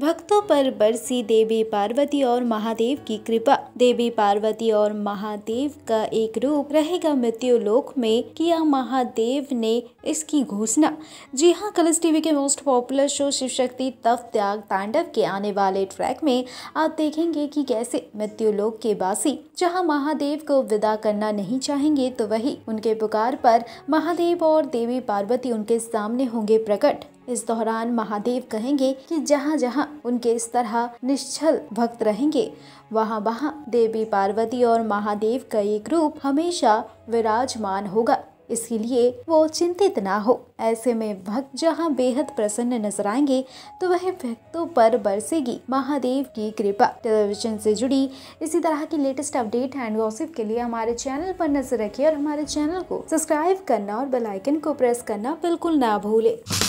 भक्तों पर बरसी देवी पार्वती और महादेव की कृपा देवी पार्वती और महादेव का एक रूप रहेगा मृत्यु लोक में किया महादेव ने इसकी घोषणा जी हाँ कलर्स टीवी के most popular show Shiv Shakti Tap त्याग तांडव के आने वाले ट्रैक में आप देखेंगे कि कैसे मृत्यु लोक के बासी जहाँ महादेव को विदा करना नहीं चाहेंगे तो वही उनके पुकार पर महादेव और देवी पार्वती उनके सामने होंगे प्रकट इस दौरान महादेव कहेंगे कि जहाँ जहाँ उनके इस तरह निश्चल भक्त रहेंगे वहाँ वहाँ देवी पार्वती और महादेव का एक रूप हमेशा विराजमान होगा इसके लिए वो चिंतित ना हो ऐसे में भक्त जहाँ बेहद प्रसन्न नजर आएंगे तो वह भक्तों पर बरसेगी महादेव की कृपा टेलीविजन से जुड़ी इसी तरह की लेटेस्ट अपडेट एंड गॉसिप के लिए हमारे चैनल पर नजर रखिए और हमारे चैनल को सब्सक्राइब करना और बेल आइकन को प्रेस करना बिल्कुल ना भूले